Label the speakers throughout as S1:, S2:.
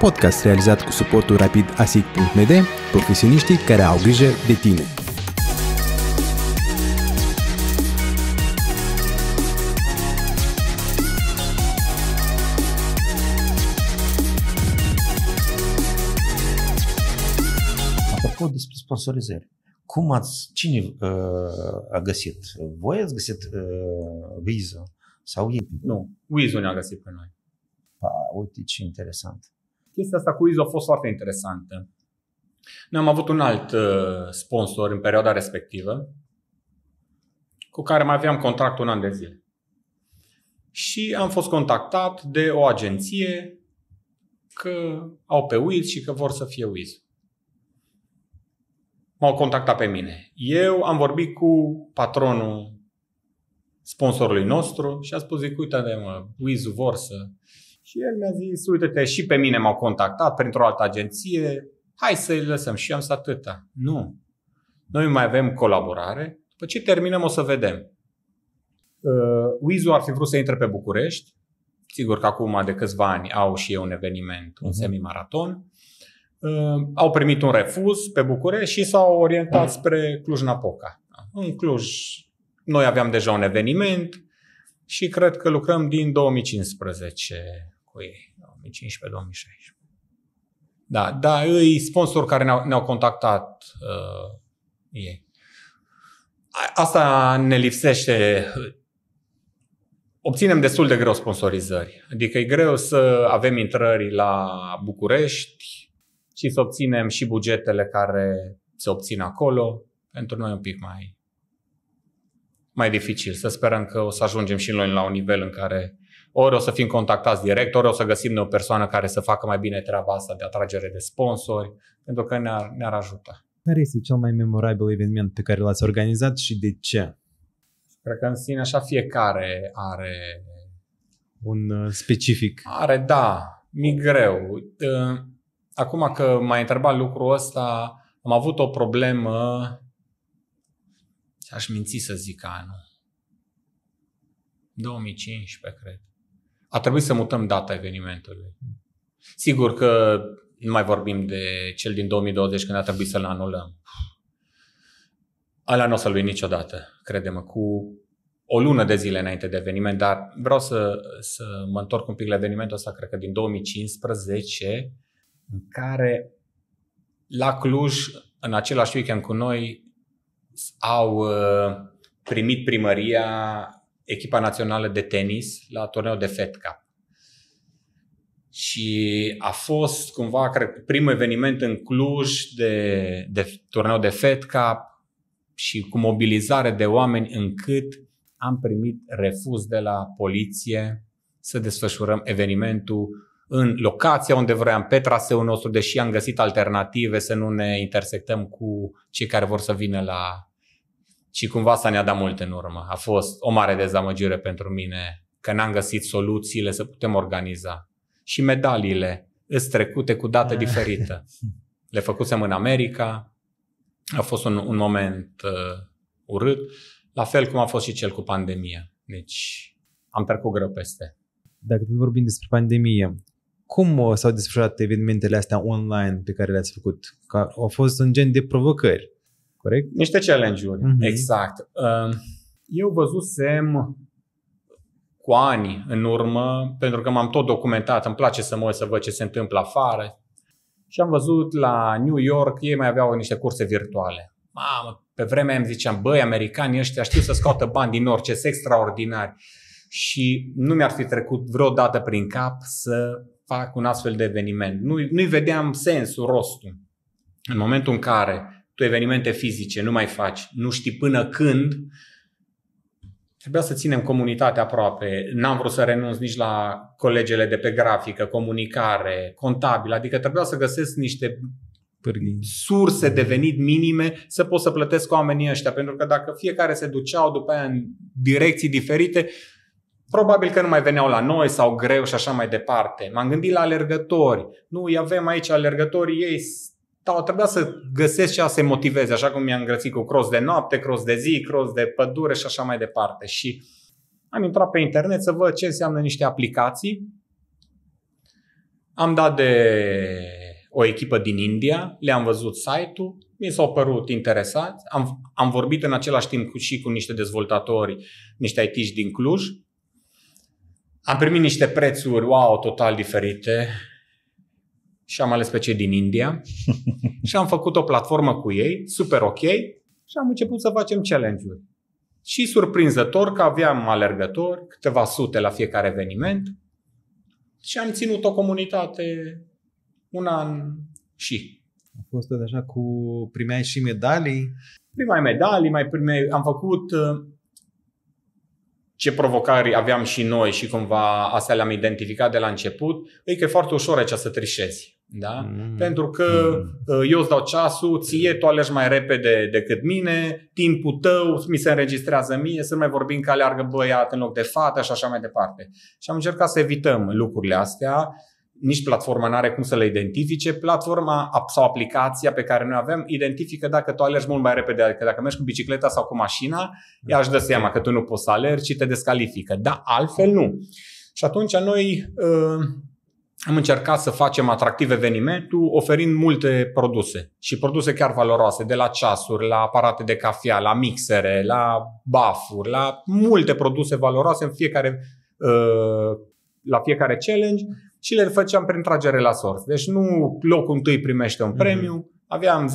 S1: Podcast realizat cu suportul rapid asic.md, profesioniștii care au grijă de tine.
S2: Apropo despre sponsorizări, cum ați, cine uh, a găsit? Voi ați găsit uh, Wizo sau ei? Nu, Wizo ne-a găsit pe noi. Pa, uite ce interesant.
S3: Chestia asta cu Izo a fost foarte interesantă. Noi am avut un alt uh, sponsor în perioada respectivă, cu care mai aveam contract un an de zile. Și am fost contactat de o agenție că au pe Wiz și că vor să fie Wiz. M-au contactat pe mine. Eu am vorbit cu patronul sponsorului nostru și a spus, zic, uite, mă, Wiz vor să... Și el mi-a zis, uite-te, și pe mine m-au contactat printr-o altă agenție, hai să-i lăsăm. Și am zis atâta. Nu. Noi mai avem colaborare, după ce terminăm o să vedem. Uh, Wizu ar fi vrut să intre pe București, sigur că acum de câțiva ani au și eu un eveniment, un mhm. semimaraton. Uh, au primit un refuz pe București și s-au orientat uh spre Cluj-Napoca. În Cluj noi aveam deja un eveniment și cred că lucrăm din 2015 cu ei, 2015-2016. Da, da, îi sponsor care ne-au, ne-au contactat uh, ei. Asta ne lipsește. Obținem destul de greu sponsorizări. Adică e greu să avem intrări la București și să obținem și bugetele care se obțin acolo. Pentru noi un pic mai, mai dificil. Să sperăm că o să ajungem și noi la un nivel în care ori o să fim contactați direct, ori o să găsim noi o persoană care să facă mai bine treaba asta de atragere de sponsori, pentru că ne-ar, ne-ar ajuta.
S1: Care este cel mai memorabil eveniment pe care l-ați organizat și de ce?
S3: Cred că în sine așa fiecare are...
S1: Un uh, specific.
S3: Are, da. Mi greu. Acum că m-ai întrebat lucrul ăsta, am avut o problemă, aș minți să zic anul, 2015, cred a trebuit să mutăm data evenimentului. Sigur că nu mai vorbim de cel din 2020 când a trebuit să-l anulăm. Alea nu o să-l niciodată, credem cu o lună de zile înainte de eveniment, dar vreau să, să mă întorc un pic la evenimentul ăsta, cred că din 2015, în care la Cluj, în același weekend cu noi, au uh, primit primăria echipa națională de tenis la turneul de Fed Cup. Și a fost cumva, cred, primul eveniment în Cluj de, de turneu de Fed Cup și cu mobilizare de oameni încât am primit refuz de la poliție să desfășurăm evenimentul în locația unde vroiam, pe traseul nostru, deși am găsit alternative să nu ne intersectăm cu cei care vor să vină la și cumva asta ne-a dat mult în urmă. A fost o mare dezamăgire pentru mine că n-am găsit soluțiile să putem organiza. Și medaliile îs trecute cu dată ah. diferită. Le făcusem în America, a fost un, un moment uh, urât, la fel cum a fost și cel cu pandemia. Deci am trecut greu peste.
S1: Dacă tot vorbim despre pandemie, cum uh, s-au desfășurat evenimentele astea online pe care le-ați făcut? Că au fost un gen de provocări corect?
S3: Niște challenge-uri, mm-hmm. exact. Ehm, eu văzusem cu ani în urmă, pentru că m-am tot documentat, îmi place să mă uit să văd ce se întâmplă afară. Și am văzut la New York, ei mai aveau niște curse virtuale. Mamă, pe vremea îmi ziceam, băi, americanii ăștia știu să scoată bani din orice, sunt extraordinari. Și nu mi-ar fi trecut vreodată prin cap să fac un astfel de eveniment. Nu, nu-i vedeam sensul, rostul. În momentul în care tu evenimente fizice nu mai faci, nu știi până când, trebuia să ținem comunitatea aproape. N-am vrut să renunț nici la colegele de pe grafică, comunicare, contabil, adică trebuia să găsesc niște
S1: surse de
S3: venit minime să pot să plătesc oamenii ăștia, pentru că dacă fiecare se duceau după aia în direcții diferite, probabil că nu mai veneau la noi sau greu și așa mai departe. M-am gândit la alergători. Nu, îi avem aici alergătorii, ei dar trebuia să găsesc ceva să motiveze, așa cum mi-am îngrățit cu cross de noapte, cross de zi, cross de pădure și așa mai departe. Și am intrat pe internet să văd ce înseamnă niște aplicații. Am dat de o echipă din India, le-am văzut site-ul, mi s-au părut interesați, am, am vorbit în același timp cu, și cu niște dezvoltatori, niște it din Cluj. Am primit niște prețuri, wow, total diferite și am ales pe cei din India și am făcut o platformă cu ei, super ok, și am început să facem challenge-uri. Și surprinzător că aveam alergători, câteva sute la fiecare
S1: eveniment
S3: și am ținut o comunitate un an
S1: și. A fost așa cu primeai și medalii? Primeai medalii, mai primeai, am făcut uh, ce
S3: provocări aveam și noi și cumva astea le-am identificat de la început, e că e foarte ușor aici să trișezi. Da? Mm. Pentru că mm. Uh, eu îți dau ceasul, ție, tu alegi mai repede decât mine, timpul tău mi se înregistrează mie, să mai vorbim că aleargă băiat în loc de fată și așa mai departe. Și am încercat să evităm lucrurile astea nici platforma nu are cum să le identifice. Platforma sau aplicația pe care noi avem identifică dacă tu alergi mult mai repede, adică dacă mergi cu bicicleta sau cu mașina, ea își dă seama că tu nu poți să alergi și te descalifică. Dar altfel nu. Și atunci noi uh, am încercat să facem atractiv evenimentul oferind multe produse și produse chiar valoroase, de la ceasuri, la aparate de cafea, la mixere, la bafuri, la multe produse valoroase în fiecare, uh, la fiecare challenge și le făceam prin tragere la sorți. Deci nu locul întâi primește un mhm. premiu, aveam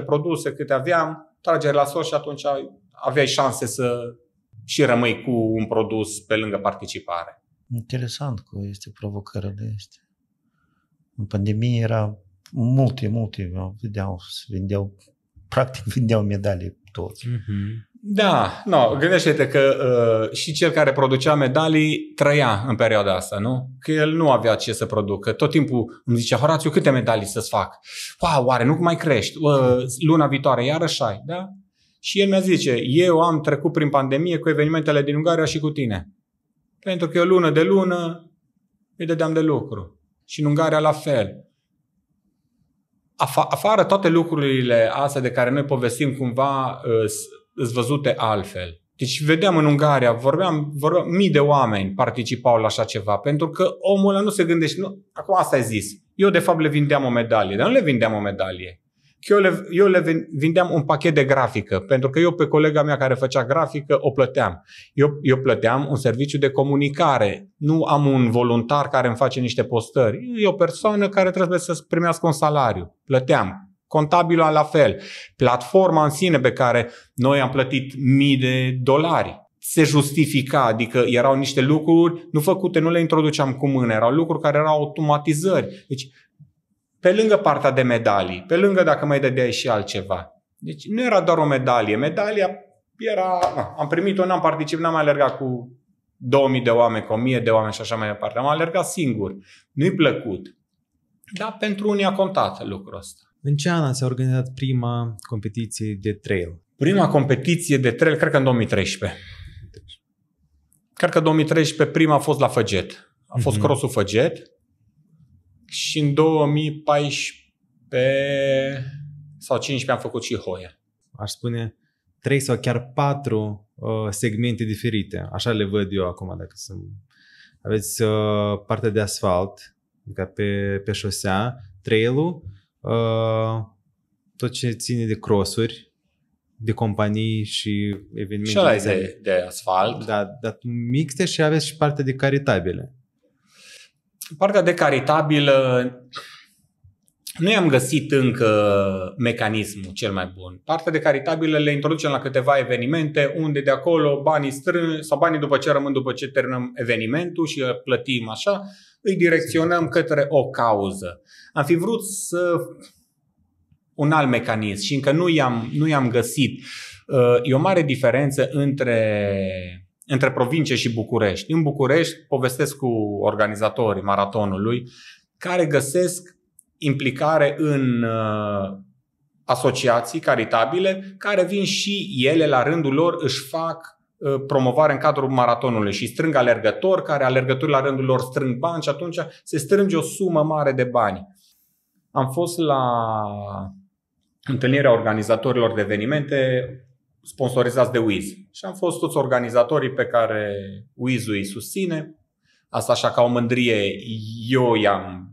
S3: 10-15 produse câte aveam, tragere la sorți și atunci aveai șanse să și rămâi cu un produs pe lângă participare
S2: interesant că este provocările este. În pandemie era multe, multe, vedeau, vindeau, practic vindeau medalii toți. Mm-hmm.
S3: Da, no, gândește-te că uh, și cel care producea medalii trăia în perioada asta, nu? Că el nu avea ce să producă. Tot timpul îmi zicea, Horațiu, câte medalii să-ți fac? Wow, oare nu mai crești? Uh, luna viitoare iarăși ai, da? Și el mi-a zice, eu am trecut prin pandemie cu evenimentele din Ungaria și cu tine. Pentru că eu lună de lună îi dădeam de lucru. Și în Ungaria la fel. Af- afară toate lucrurile astea de care noi povestim cumva îs uh, văzute altfel. Deci vedeam în Ungaria, vorbeam, vorbeam, mii de oameni participau la așa ceva, pentru că omul ăla nu se gândește, nu, acum asta ai zis. Eu de fapt le vindeam o medalie, dar nu le vindeam o medalie eu le, eu le vindeam un pachet de grafică, pentru că eu pe colega mea care făcea grafică o plăteam. Eu, eu plăteam un serviciu de comunicare. Nu am un voluntar care îmi face niște postări. E o persoană care trebuie să primească un salariu. Plăteam. Contabilul la fel. Platforma în sine pe care noi am plătit mii de dolari se justifica, adică erau niște lucruri nu făcute, nu le introduceam cu mână, erau lucruri care erau automatizări. Deci pe lângă partea de medalii, pe lângă dacă mai dădeai și altceva. Deci nu era doar o medalie. Medalia era, am primit-o, n-am participat, n-am alergat cu 2000 de oameni, cu 1000 de oameni și așa mai departe. Am alergat singur. Nu-i plăcut. Dar pentru unii a contat lucrul ăsta.
S1: În ce an ați organizat prima competiție de trail? Prima competiție de trail, cred că în 2013.
S3: Cred că 2013 prima a fost la Făget. A fost mm-hmm. crossul Făget și în 2014 sau 15 am făcut și Hoia.
S1: Aș spune trei sau chiar patru uh, segmente diferite. Așa le văd eu acum. Dacă sunt... Aveți uh, partea de asfalt, adică pe, pe șosea, trail uh, tot ce ține de crossuri, de companii și evenimente. Și de,
S3: de asfalt. Da,
S1: dar mixte și aveți și partea de caritabile
S3: partea de caritabilă nu i-am găsit încă mecanismul cel mai bun. Partea de caritabilă le introducem la câteva evenimente unde de acolo banii strân sau banii după ce rămân după ce terminăm evenimentul și plătim așa, îi direcționăm către o cauză. Am fi vrut să un alt mecanism și încă nu i-am, nu i-am găsit. E o mare diferență între între provincie și București. În București povestesc cu organizatorii maratonului care găsesc implicare în uh, asociații caritabile care vin și ele la rândul lor își fac uh, promovare în cadrul maratonului și strâng alergători, care alergători la rândul lor strâng bani și atunci se strânge o sumă mare de bani. Am fost la întâlnirea organizatorilor de evenimente sponsorizați de Wiz. Și am fost toți organizatorii pe care Wiz îi susține. Asta așa ca o mândrie, eu i-am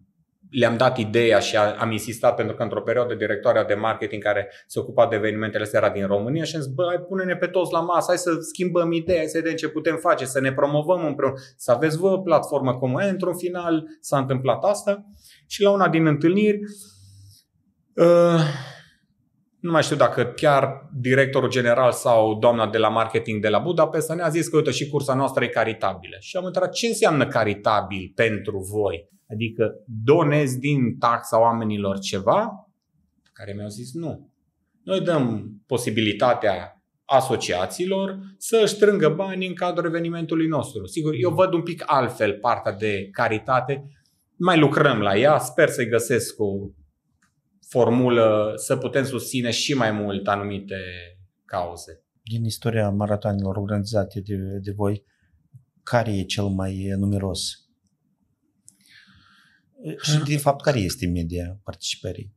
S3: le-am dat ideea și am insistat pentru că într-o perioadă directoarea de marketing care se ocupa de evenimentele era din România și am zis, bă, hai pune-ne pe toți la masă, hai să schimbăm ideea, hai să vedem ce putem face, să ne promovăm împreună, să aveți vă platformă cum e, într-un final s-a întâmplat asta și la una din întâlniri uh, nu mai știu dacă chiar directorul general sau doamna de la marketing de la Budapesta ne-a zis că, uite, și cursa noastră e caritabilă. Și am întrebat ce înseamnă caritabil pentru voi. Adică donezi din taxa oamenilor ceva? Care mi-au zis nu. Noi dăm posibilitatea asociațiilor să strângă bani în cadrul evenimentului nostru. Sigur, eu văd un pic altfel partea de caritate. Mai lucrăm la ea, sper să-i găsesc o formulă să putem susține și mai mult anumite cauze.
S2: Din istoria maratonilor organizate de, de voi, care e cel mai numeros? Și, de fapt, care este media participării?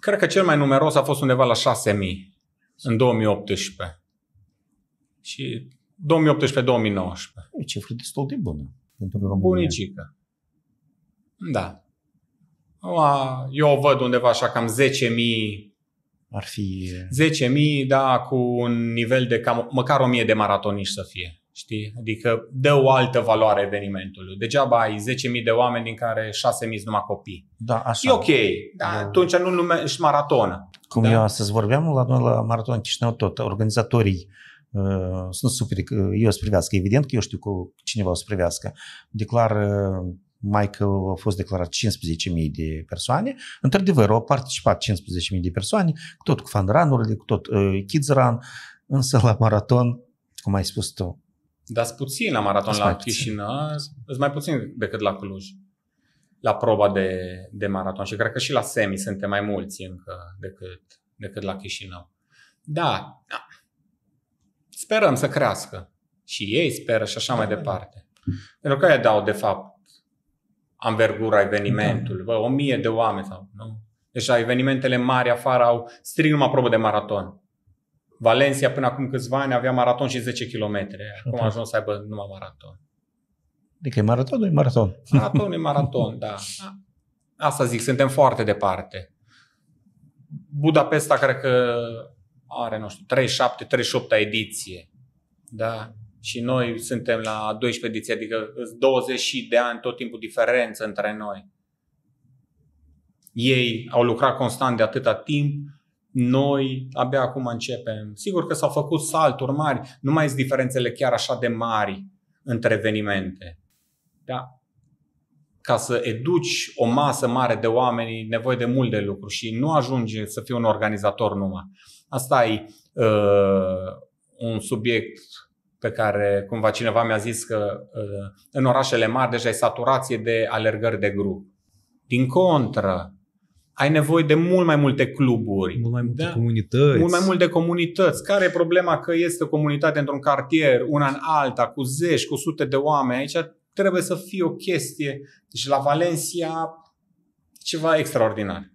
S3: Cred că cel mai numeros a fost undeva la 6.000 în 2018. Și 2018-2019. E cifră destul de bună pentru România. Bunicică. Da. Eu o văd undeva așa cam 10.000 ar fi... 10.000, da, cu un nivel de cam, măcar 1.000 de maratoniști să fie, știi? Adică dă o altă valoare evenimentului. Degeaba ai 10.000 de oameni din care 6.000 sunt numai copii. Da, așa. E ok, da, atunci nu numești maratonă.
S2: Cum da? eu astăzi vorbeam la noi la Maraton Chișinău tot, organizatorii uh, sunt super, eu să privească, evident că eu știu cu cineva o să privească, declar uh, mai că au fost declarat 15.000 de persoane. Într-adevăr, au participat 15.000 de persoane, cu tot cu fanranurile, cu tot uh, kids run, însă la maraton, cum ai spus tu,
S3: dar sunt puțin la maraton la Chișinău, sunt mai puțin decât la Cluj, la proba de, de maraton. Și cred că și la semi suntem mai mulți încă decât, decât la Chișinău. Da, da, sperăm să crească. Și ei speră și așa mai da, da, da. departe. Pentru că ei dau, de fapt, amvergura evenimentului. Da. Bă, o mie de oameni sau, nu? Deci evenimentele mari afară au strig numai probă de maraton. Valencia până acum câțiva ani avea maraton și 10 km. Acum a ajuns să aibă
S2: numai maraton. Adică e maraton, e maraton. Maraton
S3: e maraton, da. Asta zic, suntem foarte departe. Budapesta cred că are, nu știu, 37-38 ediție. Da și noi suntem la 12 ediții, adică 20 de ani, tot timpul diferență între noi. Ei au lucrat constant de atâta timp, noi abia acum începem. Sigur că s-au făcut salturi mari, nu mai sunt diferențele chiar așa de mari între evenimente. Da? Ca să educi o masă mare de oameni, nevoie de mult de lucru și nu ajunge să fii un organizator numai. Asta e uh, un subiect pe care cumva cineva mi-a zis că uh, în orașele mari deja e saturație de alergări de grup. Din contră, ai nevoie de mult mai multe cluburi. Mult mai multe da? comunități. Mult mai multe comunități. Care e problema că este o comunitate într-un cartier, una în alta, cu zeci, cu sute de oameni? Aici trebuie să fie o chestie. Deci la Valencia ceva extraordinar.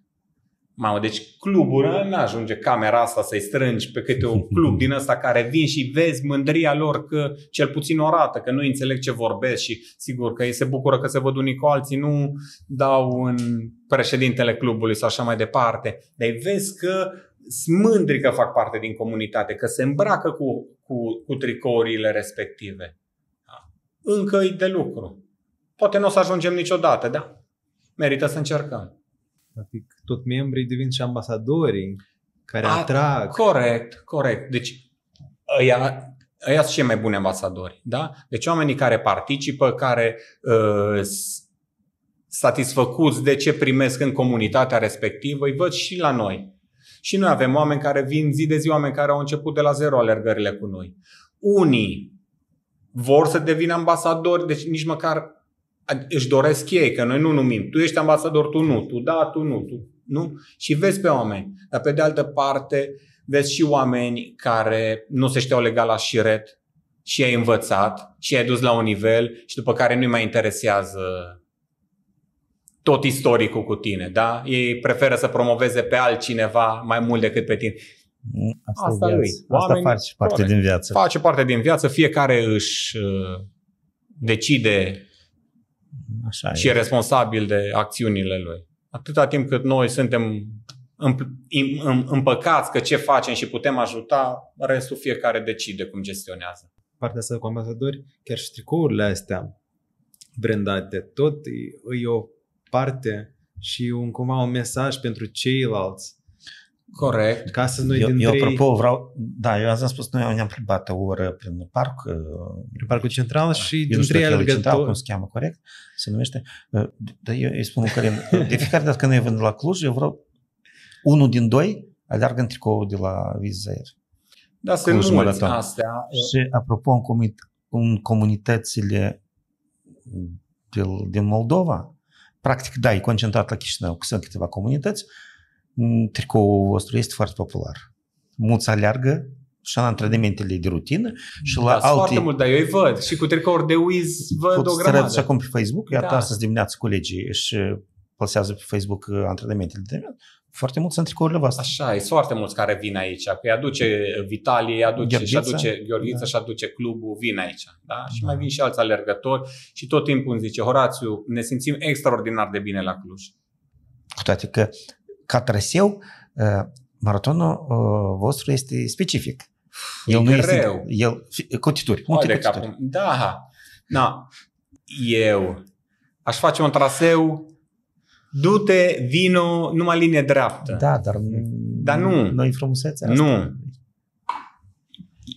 S3: Mamă, deci clubul da. nu ajunge camera asta să-i strângi pe câte un club din ăsta care vin și vezi mândria lor că cel puțin o rată, că nu înțeleg ce vorbesc și sigur că ei se bucură că se văd unii cu alții, nu dau în președintele clubului sau așa mai departe. Dar vezi că sunt mândri că fac parte din comunitate, că se îmbracă cu, cu, cu tricourile respective. Da. Încă e de lucru. Poate nu o să ajungem niciodată, da? Merită să încercăm.
S1: Practic, tot membrii devin și ambasadorii care A, atrag.
S3: Corect, corect. Deci, ăia, ăia sunt cei mai buni ambasadori. Da? Deci oamenii care participă, care uh, satisfăcuți de ce primesc în comunitatea respectivă, îi văd și la noi. Și noi avem oameni care vin zi de zi, oameni care au început de la zero alergările cu noi. Unii vor să devină ambasadori, deci nici măcar își doresc ei, că noi nu numim. Tu ești ambasador, tu nu, tu da, tu nu, tu nu. Și vezi pe oameni. Dar pe de altă parte, vezi și oameni care nu se știau legal la șiret și ai învățat și ai dus la un nivel și după care nu-i mai interesează tot istoricul cu tine, da? Ei preferă să promoveze pe altcineva mai mult decât pe tine.
S2: Mm, asta, Asta lui. Asta face parte corect, din viață. Face
S3: parte din viață, fiecare își uh, decide Așa și e responsabil de acțiunile lui. Atâta timp cât noi suntem împăcați că ce facem și putem ajuta, restul fiecare decide cum gestionează.
S1: Partea asta cu ambasadori, chiar și tricourile astea brandate, tot e, e o parte și un, cumva un mesaj pentru ceilalți Corect. Ca să noi eu, din eu, trei... apropo, vreau... Da,
S2: eu am spus, noi ne-am plimbat o oră prin parc. Uh, prin parcul central da. și din trei alergători. nu cum se cheamă, corect? Se numește. Uh, Dar eu îi spun că de fiecare dată când noi vând la Cluj, eu vreau unul din doi aleargă în tricou de la Vizair.
S3: Da, sunt mulți astea. Și
S2: apropo, în, comunit- în comunitățile din Moldova, practic, da, e concentrat la Chișinău, sunt câteva comunități, tricoul vostru este foarte popular. Mulți aleargă și la antrenamentele de rutină și la da, alte... foarte mult,
S3: dar eu îi văd și cu tricouri de Wiz văd o grămadă. și acum pe
S2: Facebook, iată da. astăzi dimineață colegii își uh, plasează pe Facebook uh, antrenamentele de foarte mulți sunt tricourile voastre. Așa, e foarte mulți care vin aici,
S3: că îi aduce uh, Vitalie, îi aduce Gheorghiță, și aduce Gheorghiță da. și aduce clubul, vin aici. Da? Și da. mai vin și alți alergători și tot timpul îmi zice, Horațiu, ne simțim extraordinar de bine la Cluj.
S2: Cu toate că ca traseu, uh, maratonul uh, vostru este specific. El e nu greu. este... El, cotituri, multe Oare cotituri. Capul.
S3: Da, na, eu aș face un traseu du-te, vino, numai linie dreaptă.
S2: Da, dar, dar nu. Noi frumusețe.
S3: Nu.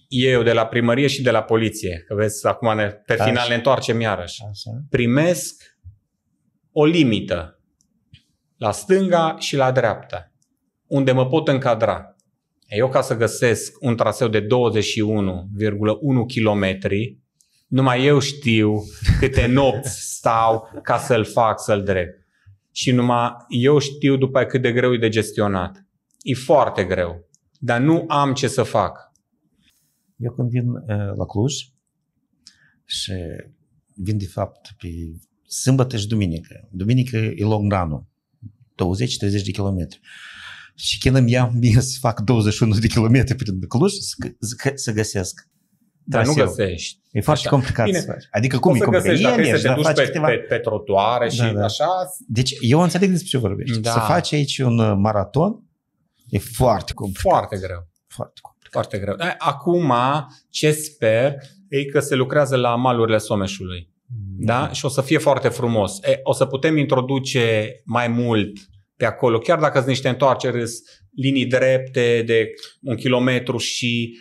S3: Eu de la primărie și de la poliție, că vezi, acum ne, pe final Așa. ne întoarcem
S1: iarăși. Așa.
S3: Primesc o limită la stânga și la dreapta, unde mă pot încadra. Eu ca să găsesc un traseu de 21,1 km, numai eu știu câte nopți stau ca să-l fac, să-l drept. Și numai eu știu după cât de greu e de gestionat. E foarte greu, dar nu am ce să fac.
S2: Eu când vin la Cluj și vin de fapt pe sâmbătă și duminică. Duminică e long run 20-30 de kilometri. Și când îmi iau mie să fac 21 de kilometri prin Cluj, să, să găsesc dar nu găsești. E foarte așa. Da. complicat Bine, să faci. Adică cum e complicat? Găsești, dacă ești, să te duci pe, câteva... pe,
S3: pe trotuare da, și da, da. așa.
S2: Deci eu înțeleg despre ce vorbești. Da. Să faci aici un uh, maraton e foarte complicat. Foarte greu. Foarte complicat. Foarte
S3: greu. Da, acum ce sper e că se lucrează la malurile Someșului da? Mhm. Și o să fie foarte frumos. E, o să putem introduce mai mult pe acolo, chiar dacă sunt niște întoarceri, linii drepte de un kilometru și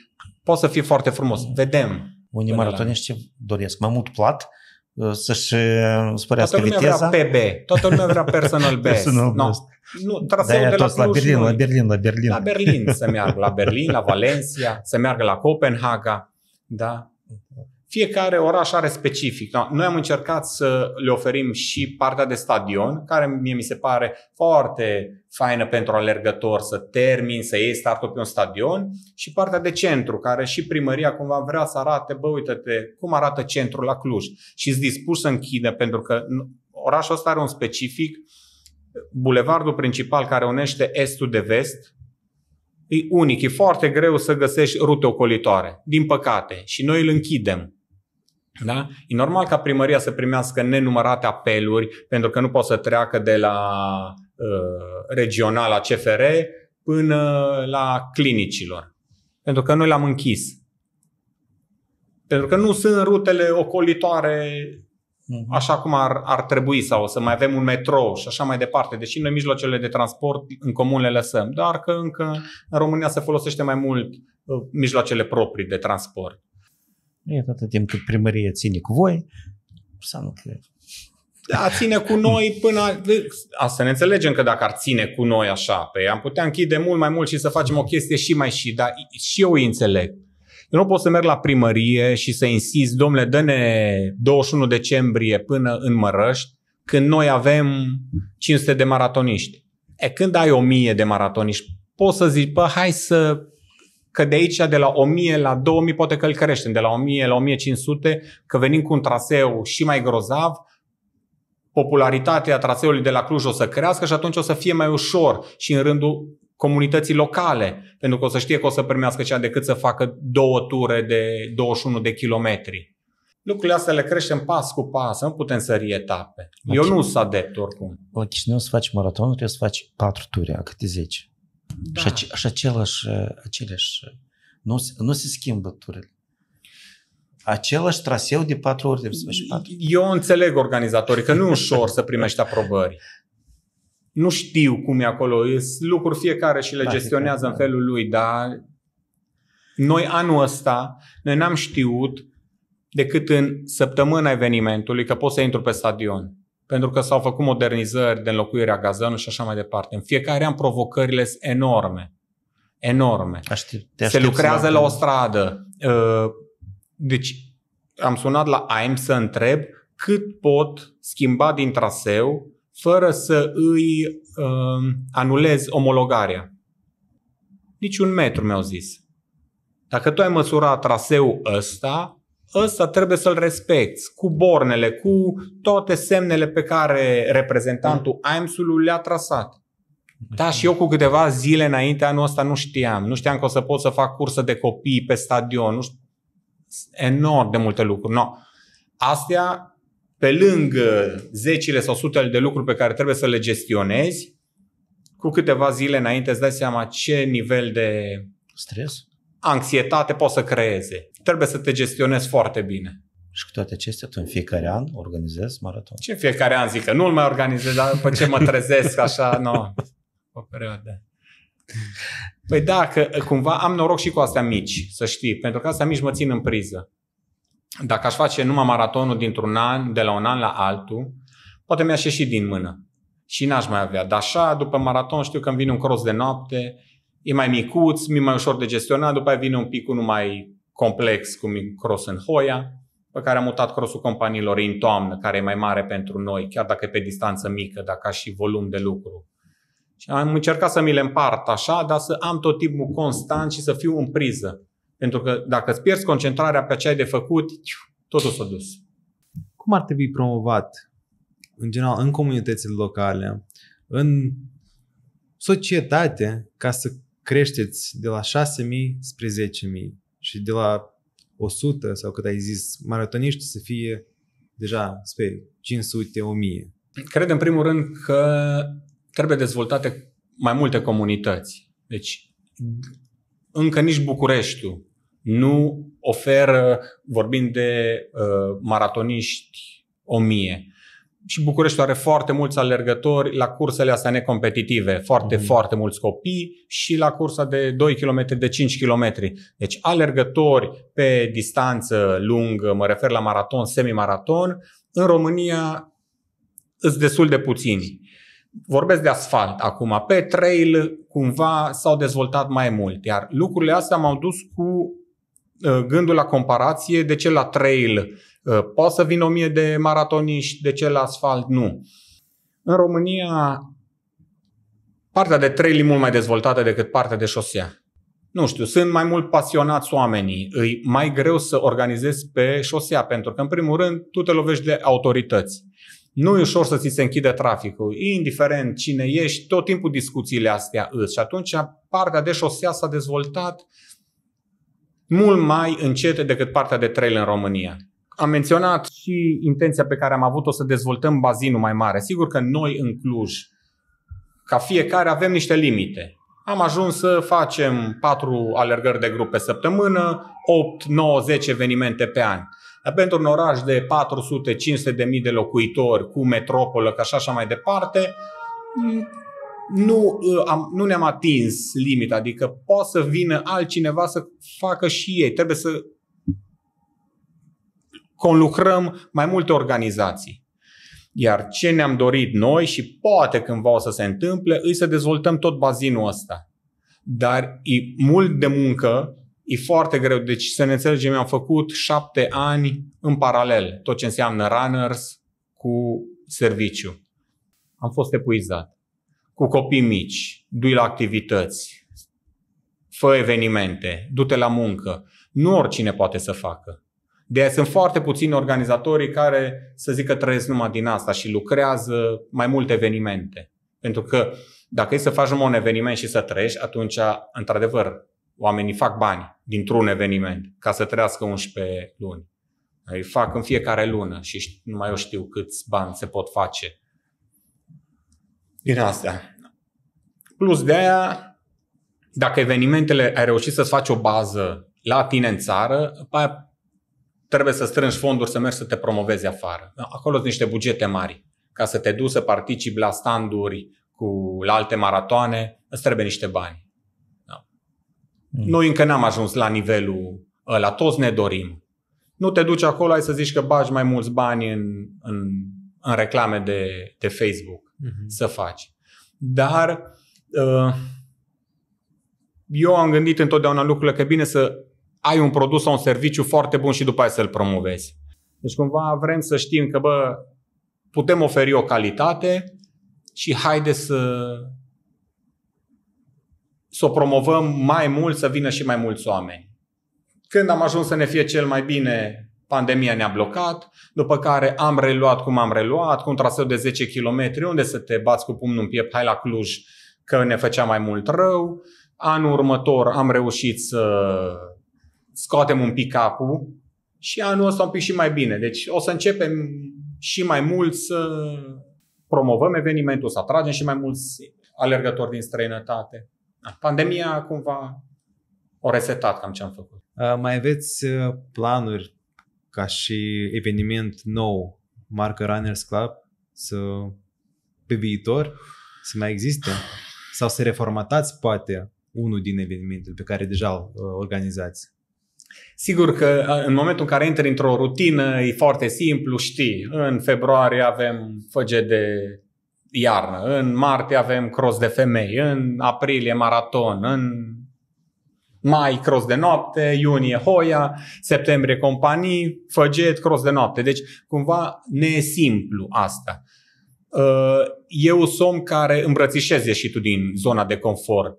S3: poate să fie foarte frumos.
S2: Vedem. Unii maratonești ce doresc? Mai mult plat? Uh, să-și uh, spărească Toată viteza? vrea PB. Toată lumea vrea personal best. personal no. best.
S3: Nu, traseul de, de la, Cluj, la Berlin, la Berlin, la Berlin. La Berlin să meargă, la Berlin, la Valencia, să meargă la Copenhaga. Da. Fiecare oraș are specific. Da? Noi am încercat să le oferim și partea de stadion, care mie mi se pare foarte faină pentru alergător să termin, să iei startul pe un stadion și partea de centru, care și primăria cumva vrea să arate, bă, uite-te, cum arată centrul la Cluj și sunt dispus să închidă pentru că orașul ăsta are un specific, bulevardul principal care unește estul de vest, e unic, e foarte greu să găsești rute ocolitoare, din păcate, și noi îl închidem. Da? E normal ca primăria să primească nenumărate apeluri, pentru că nu poate să treacă de la uh, regional la CFR până la clinicilor. Pentru că noi l-am închis. Pentru că nu sunt rutele ocolitoare mhm. așa cum ar, ar trebui sau să mai avem un metrou și așa mai departe. Deși noi mijloacele de transport în comun le lăsăm, doar că încă în România se folosește mai mult uh, mijloacele proprii de transport.
S2: E atâta timp cât primăria ține cu voi, să nu cred. A ține cu noi până...
S3: Asta ne înțelegem că dacă ar ține cu noi așa, pe am putea închide mult mai mult și să facem o chestie și mai și, dar și eu îi înțeleg. Eu nu pot să merg la primărie și să insist, domnule, dă-ne 21 decembrie până în Mărăști, când noi avem 500 de maratoniști. E, când ai 1000 de maratoniști, poți să zici, bă, hai să că de aici, de la 1000 la 2000, poate că îl creștem, de la 1000 la 1500, că venim cu un traseu și mai grozav, popularitatea traseului de la Cluj o să crească și atunci o să fie mai ușor și în rândul comunității locale, pentru că o să știe că o să primească cea decât să facă două ture de 21 de kilometri. Lucrurile astea le creștem pas cu pas, nu putem sări etape. Eu nu sunt adept oricum.
S2: nu o să faci maraton, trebuie să faci patru ture, a câte zeci. Da. Și, și același, aceleași, nu, nu se schimbă turele. Același traseu de patru ori de
S3: Eu înțeleg organizatorii că nu e ușor să primești aprobări. Nu știu cum e acolo, sunt lucruri fiecare și le da, gestionează fiecare, în felul lui, dar noi anul ăsta, noi n-am știut decât în săptămâna evenimentului că pot să intru pe stadion pentru că s-au făcut modernizări de înlocuirea gazonului și așa mai departe. În fiecare an provocările sunt enorme. Enorme.
S2: Aștept, Se lucrează la, la o
S3: stradă. Uh, deci am sunat la AIM să întreb cât pot schimba din traseu fără să îi uh, anulez omologarea. Nici un metru mi-au zis. Dacă tu ai măsurat traseul ăsta, ăsta trebuie să-l respecti cu bornele, cu toate semnele pe care reprezentantul mm. AIMS-ului le-a trasat. Da, și eu cu câteva zile înainte anul ăsta nu știam. Nu știam că o să pot să fac cursă de copii pe stadion. Nu știu. Enorm de multe lucruri. No. Astea, pe lângă zecile sau sutele de lucruri pe care trebuie să le gestionezi, cu câteva zile înainte îți dai seama ce nivel de stres, anxietate poți să creeze trebuie să te gestionezi foarte bine.
S2: Și cu toate acestea, tu în fiecare an organizezi maraton?
S3: Ce în fiecare an zic că nu-l mai organizez, dar după ce mă trezesc așa, nu, o perioadă. Păi da, că cumva am noroc și cu astea mici, să știi, pentru că astea mici mă țin în priză. Dacă aș face numai maratonul dintr-un an, de la un an la altul, poate mi-aș ieși din mână și n-aș mai avea. Dar așa, după maraton, știu că îmi vine un cross de noapte, e mai micuț, mi mai ușor de gestionat, după aia vine un pic unul mai complex e Cross în Hoia, pe care am mutat crossul companiilor în toamnă, care e mai mare pentru noi, chiar dacă e pe distanță mică, dacă ca și volum de lucru. Și am încercat să mi le împart așa, dar să am tot timpul constant și să fiu în priză. Pentru că dacă îți pierzi concentrarea pe ce ai de făcut, totul s-a dus.
S1: Cum ar trebui promovat, în general, în comunitățile locale, în societate, ca să creșteți de la 6.000 spre 10.000? și de la 100 sau cât ai zis, maratoniști să fie deja, sper, 500, 1000.
S3: Cred în primul rând că trebuie dezvoltate mai multe comunități. Deci încă nici Bucureștiul nu oferă, vorbind de uh, maratoniști, 1000 și București are foarte mulți alergători la cursele astea necompetitive, foarte, mm. foarte mulți copii și la cursa de 2 km, de 5 km. Deci alergători pe distanță lungă, mă refer la maraton, semimaraton, în România sunt destul de puțini. Vorbesc de asfalt acum. Pe trail cumva s-au dezvoltat mai mult, iar lucrurile astea m-au dus cu Uh, gândul la comparație, de ce la trail uh, poate să vină mie de maratoniști, de ce la asfalt nu. În România, partea de trail e mult mai dezvoltată decât partea de șosea. Nu știu, sunt mai mult pasionați oamenii, îi mai greu să organizezi pe șosea, pentru că, în primul rând, tu te lovești de autorități. Nu e ușor să ți se închide traficul, indiferent cine ești, tot timpul discuțiile astea îți. Și atunci partea de șosea s-a dezvoltat uh, mult mai încete decât partea de trail în România. Am menționat și intenția pe care am avut-o să dezvoltăm bazinul mai mare. Sigur că noi în Cluj, ca fiecare, avem niște limite. Am ajuns să facem 4 alergări de grup pe săptămână, 8, 9, 10 evenimente pe an. Dar pentru un oraș de 400-500 de mii de locuitori cu metropolă, ca așa, așa mai departe, nu, uh, am, nu ne-am atins limita, adică poate să vină altcineva să facă și ei. Trebuie să conlucrăm mai multe organizații. Iar ce ne-am dorit noi și poate cândva o să se întâmple, îi să dezvoltăm tot bazinul ăsta. Dar e mult de muncă, e foarte greu. Deci să ne înțelegem, am făcut șapte ani în paralel, tot ce înseamnă runners cu serviciu. Am fost epuizat cu copii mici, du-i la activități, fă evenimente, du-te la muncă. Nu oricine poate să facă. De aia sunt foarte puțini organizatorii care să zică trăiesc numai din asta și lucrează mai multe evenimente. Pentru că dacă e să faci numai un eveniment și să trăiești, atunci, într-adevăr, oamenii fac bani dintr-un eveniment ca să trăiască 11 luni. Îi fac în fiecare lună și nu mai eu știu câți bani se pot face din astea. Plus de aia, dacă evenimentele ai reușit să-ți faci o bază la tine în țară, aia trebuie să strângi fonduri să mergi să te promovezi afară. Acolo sunt niște bugete mari. Ca să te duci să participi la standuri cu, la alte maratoane, îți trebuie niște bani. Da. Mm. Noi încă n-am ajuns la nivelul ăla, toți ne dorim. Nu te duci acolo, ai să zici că bagi mai mulți bani în, în, în reclame de, de Facebook uh-huh. să faci. Dar uh, eu am gândit întotdeauna lucrurile că bine să ai un produs sau un serviciu foarte bun și după aia să-l promovezi. Deci cumva vrem să știm că, bă, putem oferi o calitate și haide să să o promovăm mai mult, să vină și mai mulți oameni. Când am ajuns să ne fie cel mai bine pandemia ne-a blocat, după care am reluat cum am reluat, cu un traseu de 10 km, unde să te bați cu pumnul în piept, hai la Cluj, că ne făcea mai mult rău. Anul următor am reușit să scoatem un pic capul și anul ăsta un pic și mai bine. Deci o să începem și mai mult să promovăm evenimentul, să atragem și mai mulți alergători din străinătate. Da, pandemia cumva o resetat cam ce am făcut.
S1: Uh, mai aveți uh, planuri ca și eveniment nou, marca Runners Club, să pe viitor să mai existe? Sau să reformatați poate unul din evenimentele pe care deja îl uh, organizați? Sigur că uh, în momentul în care intri într-o rutină, e foarte
S3: simplu, știi. În februarie avem făge de iarnă, în martie avem cross de femei, în aprilie maraton, în mai cross de noapte, iunie hoia, septembrie companii, făget cross de noapte. Deci cumva ne e simplu asta. Uh, Eu un om care îmbrățișez ieșitul din zona de confort.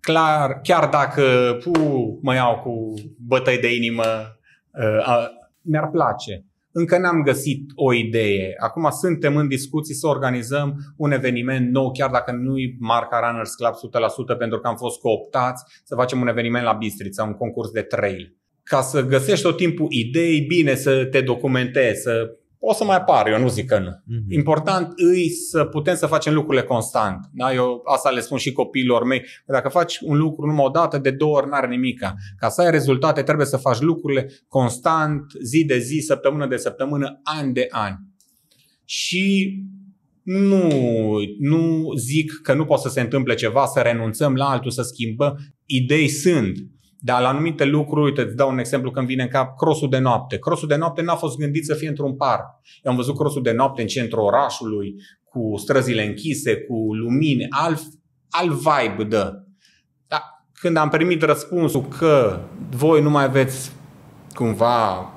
S3: Clar, chiar dacă pu, mă iau cu bătăi de inimă, uh, mi-ar place. Încă n-am găsit o idee. Acum suntem în discuții să organizăm un eveniment nou, chiar dacă nu-i marca Runners Club 100% pentru că am fost cooptați, să facem un eveniment la Bistrița, un concurs de trail. Ca să găsești tot timpul idei, bine să te documentezi, să o să mai apar, eu nu zic că nu. Mm-hmm. Important e să putem să facem lucrurile constant. Da? Eu asta le spun și copiilor mei. Dacă faci un lucru numai o dată, de două ori n-are nimica. Ca să ai rezultate, trebuie să faci lucrurile constant, zi de zi, săptămână de săptămână, an de an. Și nu, nu zic că nu poate să se întâmple ceva, să renunțăm la altul, să schimbăm. Idei sunt. Dar la anumite lucruri, uite, îți dau un exemplu când vine în cap, crosul de noapte. Crosul de noapte n-a fost gândit să fie într-un parc. Eu am văzut crosul de noapte în centrul orașului, cu străzile închise, cu lumini, alt, alt vibe dă. Dar când am primit răspunsul că voi nu mai aveți cumva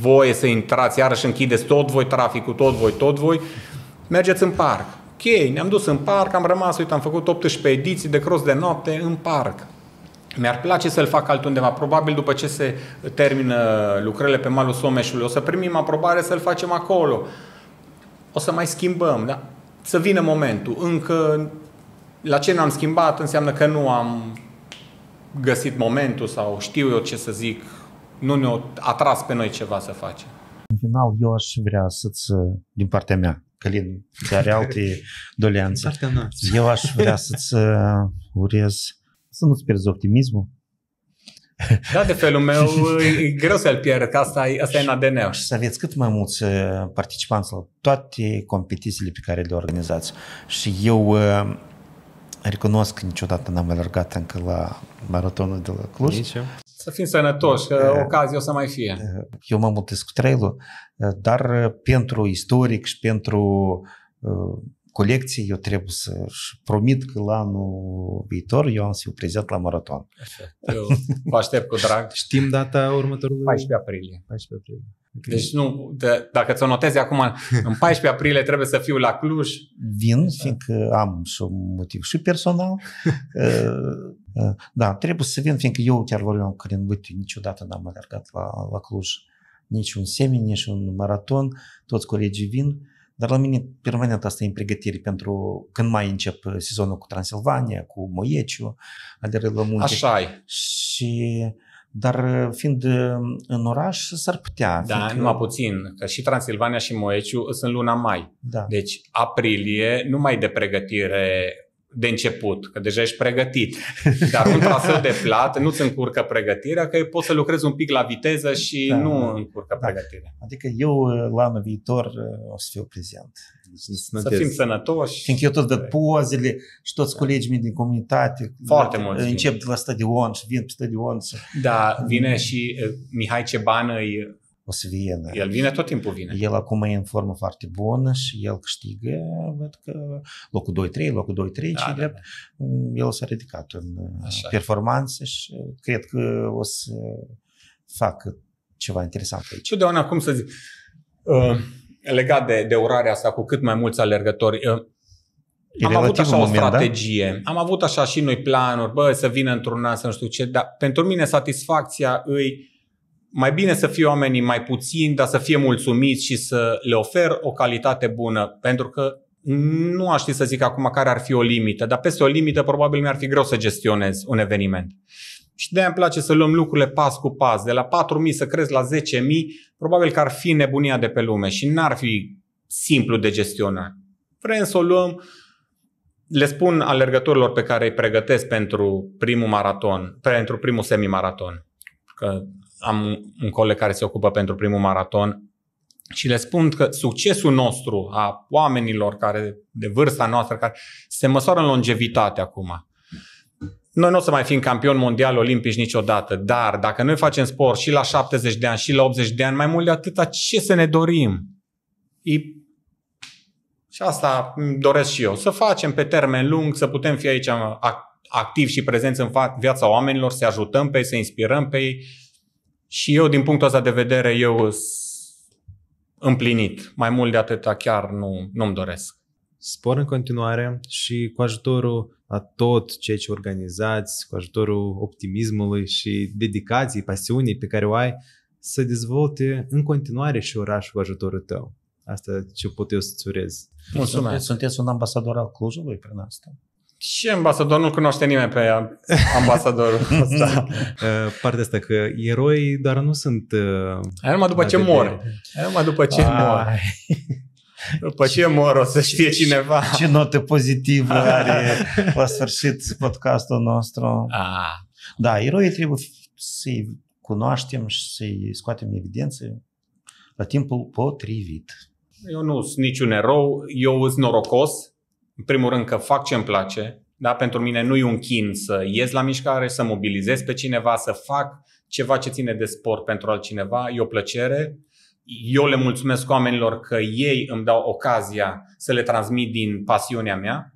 S3: voie să intrați, iarăși închideți tot voi traficul, tot voi, tot voi, mergeți în parc. Ok, ne-am dus în parc, am rămas, uite, am făcut 18 ediții de cross de noapte în parc. Mi-ar place să-l fac altundeva. Probabil după ce se termină lucrările pe malul Someșului, o să primim aprobare să-l facem acolo. O să mai schimbăm, da? Să vină momentul. Încă la ce n-am schimbat înseamnă că nu am găsit momentul sau știu eu ce să zic, nu ne-a atras pe noi ceva să facem.
S2: În final, eu aș vrea să-ți, din partea mea, Călin, care alte doleanțe, eu aș vrea să-ți uh, urez să nu-ți pierzi optimismul.
S3: Da, de felul meu e greu să-l pierd, că asta e, asta e în ADN.
S2: Și să aveți cât mai mulți uh, participanți la toate competițiile pe care le organizați. Și eu uh, recunosc că niciodată n-am alergat încă la maratonul de la Cluj. Nici eu.
S3: Să fim sănătoși, că uh, ocazia o să mai fie.
S2: Eu mă mutesc cu trail dar pentru istoric și pentru colecții, eu trebuie să promit că la anul viitor eu am să fiu prezent la maraton. Așa.
S3: Eu vă aștept cu drag.
S2: Știm data următorului? 14
S1: aprilie. 14 aprilie.
S2: Okay. Deci
S3: nu, de, dacă ți-o notezi acum, în 14 aprilie trebuie să fiu la Cluj.
S2: Vin, fiindcă am și un motiv și personal. Uh, uh, da, trebuie să vin, fiindcă eu chiar vorbim că Călin Bătiu, niciodată n-am alergat la, la Cluj. Nici un semin, nici un maraton, toți colegii vin dar la mine permanent asta e în pregătire pentru când mai încep sezonul cu Transilvania, cu Moieciu, aderă la munte. Așa -i. Și dar fiind uh, în oraș, s-ar putea. Da, fiindcă... numai puțin,
S3: că și Transilvania și Moeciu sunt luna mai. Da. Deci aprilie, numai de pregătire de început, că deja ești pregătit. Dar un traseu de plat nu-ți încurcă pregătirea, că poți să lucrezi un pic la viteză și da, nu încurcă da. pregătirea.
S2: Adică eu la anul viitor uh, o să fiu prezent. Să fim
S3: sănătoși. Fiindcă eu tot văd păi.
S2: pozele și toți da. colegii mei din comunitate. Foarte uh, mulți. Încep de la stadion și vin pe stadion.
S3: Da, vine și uh, Mihai Ceban îi o să vină. El vine tot
S2: timpul vine. El acum e în formă foarte bună și el câștigă, văd că locul 2-3, locul 2-3, da, și da, drept, da. el s-a ridicat în Așa. performanțe și cred că o să facă ceva interesant aici. de una, cum să zic,
S3: uh, legat de, de urarea asta cu cât mai mulți alergători, uh, E am avut așa o da? strategie, da? am avut așa și noi planuri, bă, să vină într-un an, să nu știu ce, dar pentru mine satisfacția îi mai bine să fie oamenii mai puțini, dar să fie mulțumiți și să le ofer o calitate bună, pentru că nu aș ști să zic acum care ar fi o limită, dar peste o limită probabil mi-ar fi greu să gestionez un eveniment. Și de-aia îmi place să luăm lucrurile pas cu pas, de la 4.000 să crezi la 10.000, probabil că ar fi nebunia de pe lume și n-ar fi simplu de gestionat. Vrem să o luăm, le spun alergătorilor pe care îi pregătesc pentru primul maraton, pentru primul semimaraton, că am un coleg care se ocupă pentru primul maraton și le spun că succesul nostru a oamenilor care de vârsta noastră care se măsoară în longevitate acum. Noi nu o să mai fim campion mondial olimpici niciodată, dar dacă noi facem sport și la 70 de ani și la 80 de ani, mai mult de atâta, ce să ne dorim? E... Și asta doresc și eu, să facem pe termen lung, să putem fi aici activi și prezenți în viața oamenilor, să ajutăm pe ei, să inspirăm pe ei, și eu, din punctul ăsta de vedere, eu împlinit. Mai mult de atâta chiar nu,
S1: nu-mi doresc. Spor în continuare și cu ajutorul a tot ceea ce organizați, cu ajutorul optimismului și dedicației, pasiunii pe care o ai, să dezvolte în continuare și orașul cu ajutorul tău. Asta ce pot eu să-ți urez. Mulțumesc. Sunteți, sunteți un ambasador al
S2: Clujului prin asta.
S3: Și ambasador nu cunoaște nimeni pe ambasadorul ăsta. Da.
S1: Uh, partea asta că eroi, dar nu sunt... Uh, Aia numai
S3: după ce mor. Aia
S2: numai după ce Ai. mor.
S3: După ce mor, o să știe cineva.
S2: Ce notă pozitivă are la sfârșit podcastul nostru. A. Da, eroii trebuie să-i cunoaștem și să-i scoatem evidențe la timpul potrivit.
S3: Eu nu sunt niciun erou, eu sunt norocos în primul rând, că fac ce îmi place, da? pentru mine nu e un chin să ies la mișcare, să mobilizez pe cineva, să fac ceva ce ține de sport pentru altcineva, e o plăcere. Eu le mulțumesc oamenilor că ei îmi dau ocazia să le transmit din pasiunea mea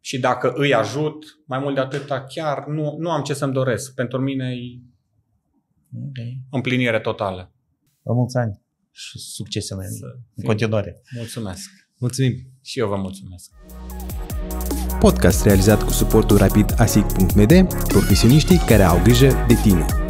S3: și dacă îi ajut, mai mult de atâta, chiar nu, nu am ce să-mi doresc. Pentru mine e okay. împlinire totală.
S2: Vă mulți ani și succes în continuare. Mulțumesc. Mulțumim! Și eu vă mulțumesc!
S1: Podcast realizat cu suportul rapid asic.md, profesioniștii care au grijă de tine.